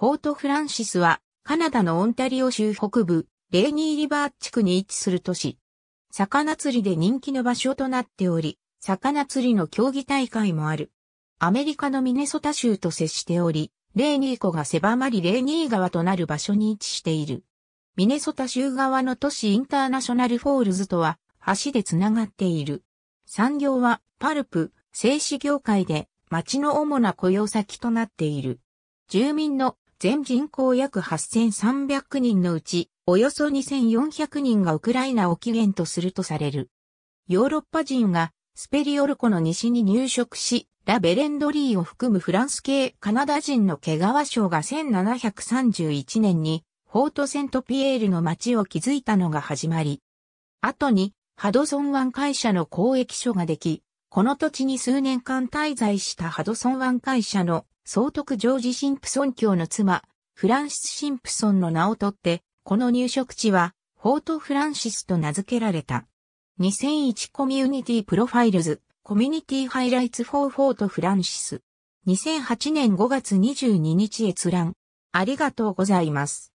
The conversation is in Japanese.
フォートフランシスは、カナダのオンタリオ州北部、レーニーリバー地区に位置する都市。魚釣りで人気の場所となっており、魚釣りの競技大会もある。アメリカのミネソタ州と接しており、レーニー湖が狭まりレーニー川となる場所に位置している。ミネソタ州側の都市インターナショナルフォールズとは、橋でつながっている。産業は、パルプ、製紙業界で、町の主な雇用先となっている。住民の全人口約8300人のうち、およそ2400人がウクライナを起源とするとされる。ヨーロッパ人がスペリオルコの西に入植し、ラベレンドリーを含むフランス系カナダ人の毛川省が1731年に、フォートセントピエールの町を築いたのが始まり。後に、ハドソン湾会社の交易所ができ、この土地に数年間滞在したハドソン湾会社の総督ジョージ・シンプソン卿の妻、フランシス・シンプソンの名をとって、この入植地は、フォート・フランシスと名付けられた。2001コミュニティプロファイルズ、コミュニティハイライツ・フォー・フォート・フランシス。2008年5月22日閲覧。ありがとうございます。